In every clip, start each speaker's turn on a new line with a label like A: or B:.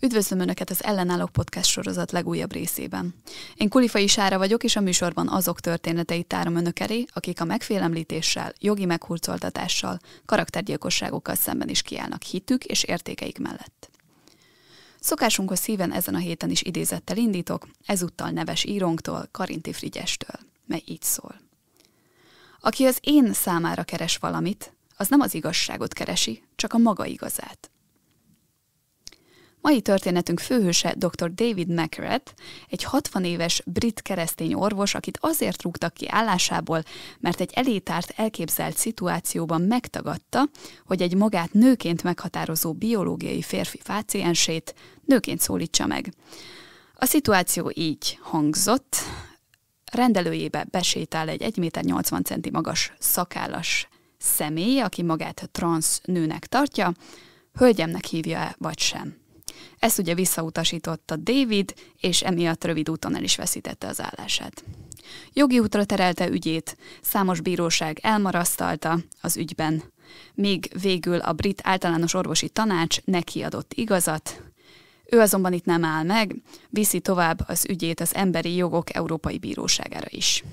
A: Üdvözlöm Önöket az Ellenállók Podcast sorozat legújabb részében. Én Kulifai Sára vagyok, és a műsorban azok történeteit tárom Önök elé, akik a megfélemlítéssel, jogi meghurcoltatással, karaktergyilkosságokkal szemben is kiállnak hitük és értékeik mellett. Szokásunkhoz szíven ezen a héten is idézettel indítok, ezúttal neves írónktól, Karinti Frigyestől, mely így szól. Aki az én számára keres valamit, az nem az igazságot keresi, csak a maga igazát – Mai történetünk főhőse dr. David McRat, egy 60 éves brit keresztény orvos, akit azért rúgtak ki állásából, mert egy elétárt elképzelt szituációban megtagadta, hogy egy magát nőként meghatározó biológiai férfi páciensét nőként szólítsa meg. A szituáció így hangzott, rendelőjébe besétál egy 1,80 cm magas szakállas személy, aki magát transz nőnek tartja, hölgyemnek hívja-e vagy sem. Ezt ugye visszautasította David, és emiatt rövid úton el is veszítette az állását. Jogi útra terelte ügyét, számos bíróság elmarasztalta az ügyben, még végül a brit általános orvosi tanács neki adott igazat, ő azonban itt nem áll meg, viszi tovább az ügyét az Emberi Jogok Európai Bíróságára is.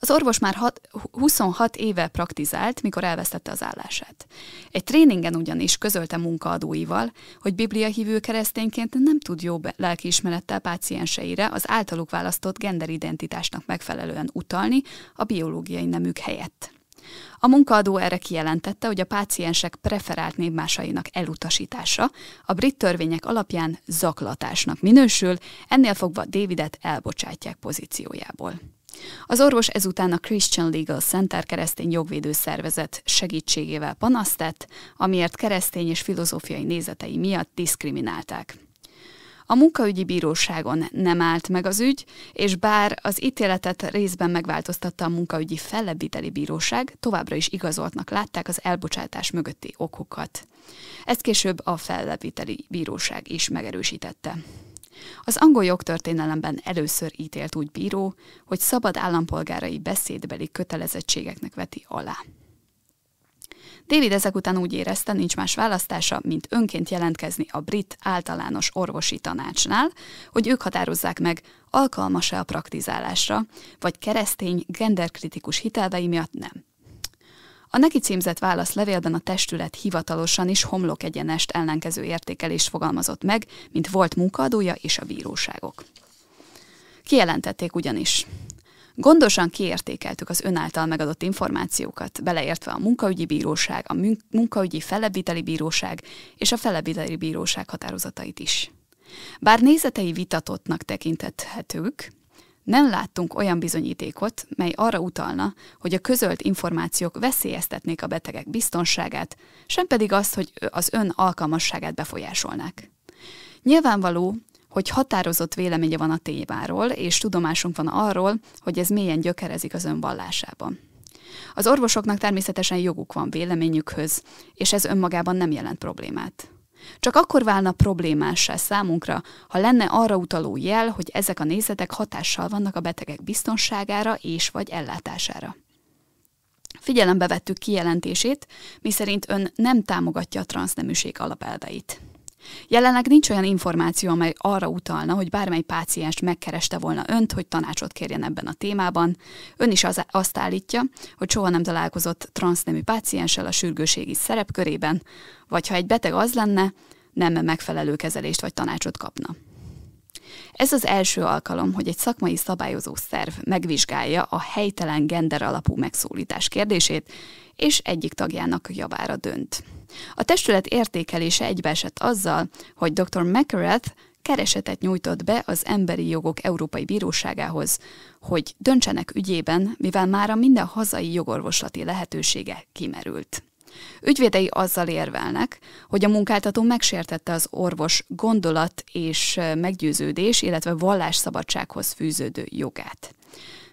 A: Az orvos már hat, 26 éve praktizált, mikor elvesztette az állását. Egy tréningen ugyanis közölte munkaadóival, hogy bibliahívő keresztényként nem tud jó lelkiismerettel pácienseire az általuk választott genderidentitásnak megfelelően utalni a biológiai nemük helyett. A munkaadó erre kijelentette, hogy a páciensek preferált névmásainak elutasítása a brit törvények alapján zaklatásnak minősül, ennél fogva Davidet elbocsátják pozíciójából. Az orvos ezután a Christian Legal Center keresztény jogvédő szervezet segítségével panasztett, amiért keresztény és filozófiai nézetei miatt diszkriminálták. A munkaügyi bíróságon nem állt meg az ügy, és bár az ítéletet részben megváltoztatta a munkaügyi fellebbíteli bíróság, továbbra is igazoltnak látták az elbocsátás mögötti okokat. Ezt később a fellebbíteli bíróság is megerősítette. Az angol jogtörténelemben először ítélt úgy bíró, hogy szabad állampolgárai beszédbeli kötelezettségeknek veti alá. David ezek után úgy érezte, nincs más választása, mint önként jelentkezni a brit általános orvosi tanácsnál, hogy ők határozzák meg, alkalmas-e a praktizálásra, vagy keresztény, genderkritikus hitelvei miatt nem. A neki címzett válaszlevélben a testület hivatalosan is homlok egyenest ellenkező értékelést fogalmazott meg, mint volt munkadója és a bíróságok. Kijelentették ugyanis. Gondosan kiértékeltük az önáltal megadott információkat, beleértve a munkaügyi bíróság, a munkaügyi felebbiteli bíróság és a felebbiteli bíróság határozatait is. Bár nézetei vitatottnak tekinthetők, nem láttunk olyan bizonyítékot, mely arra utalna, hogy a közölt információk veszélyeztetnék a betegek biztonságát, sem pedig azt, hogy az ön alkalmasságát befolyásolnák. Nyilvánvaló, hogy határozott véleménye van a témáról, és tudomásunk van arról, hogy ez mélyen gyökerezik az ön vallásában. Az orvosoknak természetesen joguk van véleményükhöz, és ez önmagában nem jelent problémát. Csak akkor válna problémássá számunkra, ha lenne arra utaló jel, hogy ezek a nézetek hatással vannak a betegek biztonságára és vagy ellátására. Figyelembe vettük kijelentését, miszerint ön nem támogatja a transzneműség alapelveit. Jelenleg nincs olyan információ, amely arra utalna, hogy bármely páciens megkereste volna önt, hogy tanácsot kérjen ebben a témában. Ön is az, azt állítja, hogy soha nem találkozott transznemű pácienssel a sürgőségi szerepkörében, vagy ha egy beteg az lenne, nem megfelelő kezelést vagy tanácsot kapna. Ez az első alkalom, hogy egy szakmai szabályozó szerv megvizsgálja a helytelen gender alapú megszólítás kérdését, és egyik tagjának javára dönt. A testület értékelése egybeesett azzal, hogy dr. McGrath keresetet nyújtott be az Emberi Jogok Európai Bíróságához, hogy döntsenek ügyében, mivel már a minden hazai jogorvoslati lehetősége kimerült. Ügyvédei azzal érvelnek, hogy a munkáltató megsértette az orvos gondolat és meggyőződés, illetve vallásszabadsághoz fűződő jogát.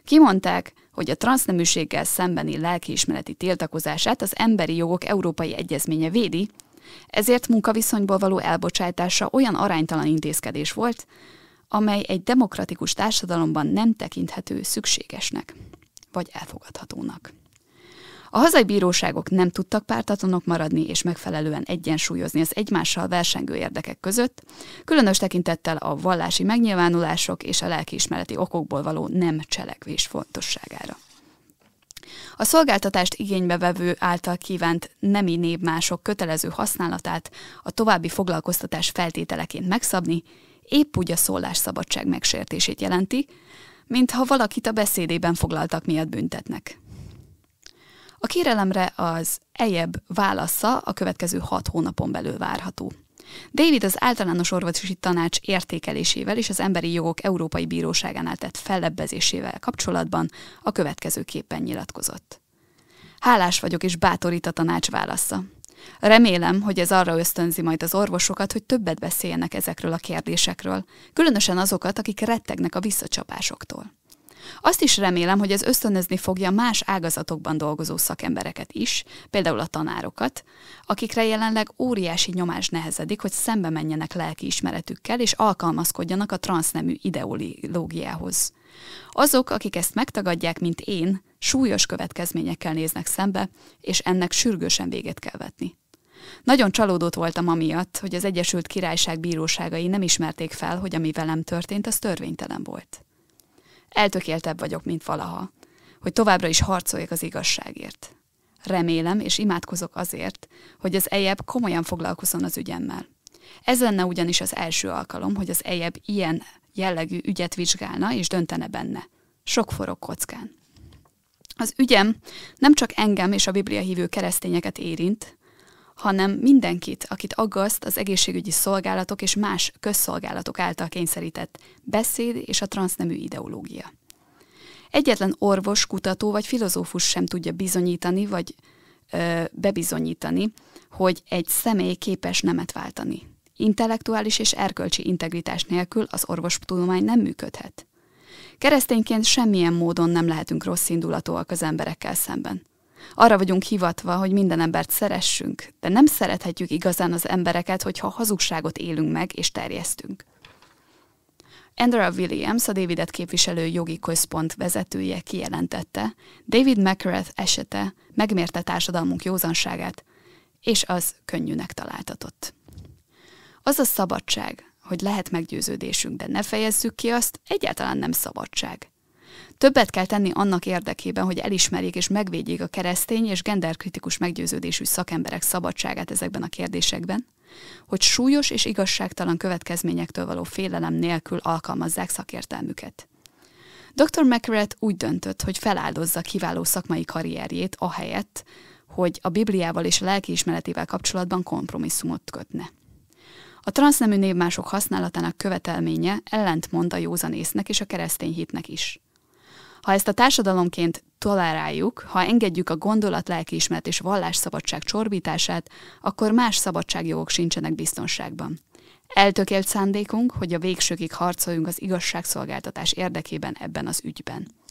A: Kimondták, hogy a transzneműséggel szembeni lelkiismereti tiltakozását az Emberi Jogok Európai Egyezménye védi, ezért munkaviszonyból való elbocsátása olyan aránytalan intézkedés volt, amely egy demokratikus társadalomban nem tekinthető szükségesnek vagy elfogadhatónak. A hazai bíróságok nem tudtak pártatlanok maradni és megfelelően egyensúlyozni az egymással versengő érdekek között, különös tekintettel a vallási megnyilvánulások és a lelkiismereti okokból való nem cselekvés fontosságára. A szolgáltatást igénybe vevő által kívánt nemi névmások kötelező használatát a további foglalkoztatás feltételeként megszabni épp úgy a szólásszabadság megsértését jelenti, mintha valakit a beszédében foglaltak miatt büntetnek. A kérelemre az EJEB válasza a következő hat hónapon belül várható. David az általános orvosi tanács értékelésével és az Emberi Jogok Európai Bíróságánál tett fellebbezésével kapcsolatban a következőképpen nyilatkozott. Hálás vagyok és bátorít a tanács válasza. Remélem, hogy ez arra ösztönzi majd az orvosokat, hogy többet beszéljenek ezekről a kérdésekről, különösen azokat, akik rettegnek a visszacsapásoktól. Azt is remélem, hogy ez ösztönözni fogja más ágazatokban dolgozó szakembereket is, például a tanárokat, akikre jelenleg óriási nyomás nehezedik, hogy szembe menjenek ismeretükkel és alkalmazkodjanak a transznemű ideológiához. Azok, akik ezt megtagadják, mint én, súlyos következményekkel néznek szembe, és ennek sürgősen véget kell vetni. Nagyon csalódott voltam amiatt, hogy az Egyesült Királyság bíróságai nem ismerték fel, hogy ami velem történt, az törvénytelen volt eltökéltebb vagyok, mint valaha, hogy továbbra is harcoljak az igazságért. Remélem és imádkozok azért, hogy az EJEB komolyan foglalkozzon az ügyemmel. Ez lenne ugyanis az első alkalom, hogy az EJEB ilyen jellegű ügyet vizsgálna és döntene benne. Sok forog kockán. Az ügyem nem csak engem és a Biblia hívő keresztényeket érint, hanem mindenkit, akit aggaszt az egészségügyi szolgálatok és más közszolgálatok által kényszerített beszéd és a transznemű ideológia. Egyetlen orvos, kutató vagy filozófus sem tudja bizonyítani vagy ö, bebizonyítani, hogy egy személy képes nemet váltani. Intellektuális és erkölcsi integritás nélkül az orvostudomány nem működhet. Keresztényként semmilyen módon nem lehetünk rossz indulatúak az emberekkel szemben. Arra vagyunk hivatva, hogy minden embert szeressünk, de nem szerethetjük igazán az embereket, hogyha hazugságot élünk meg és terjesztünk. Andrea Williams, a Davidet képviselő jogi központ vezetője kijelentette, David McCrath esete megmérte társadalmunk józanságát, és az könnyűnek találtatott. Az a szabadság, hogy lehet meggyőződésünk, de ne fejezzük ki azt, egyáltalán nem szabadság. Többet kell tenni annak érdekében, hogy elismerjék és megvédjék a keresztény és genderkritikus meggyőződésű szakemberek szabadságát ezekben a kérdésekben, hogy súlyos és igazságtalan következményektől való félelem nélkül alkalmazzák szakértelmüket. Dr. McRat úgy döntött, hogy feláldozza kiváló szakmai karrierjét ahelyett, hogy a Bibliával és a lelkiismeretével kapcsolatban kompromisszumot kötne. A transznemű névmások használatának követelménye ellentmond a józanésznek és a keresztény hitnek is. Ha ezt a társadalomként toleráljuk, ha engedjük a gondolat, lelkiismeret és vallásszabadság csorbítását, akkor más szabadságjogok sincsenek biztonságban. Eltökélt szándékunk, hogy a végsőkig harcoljunk az igazságszolgáltatás érdekében ebben az ügyben.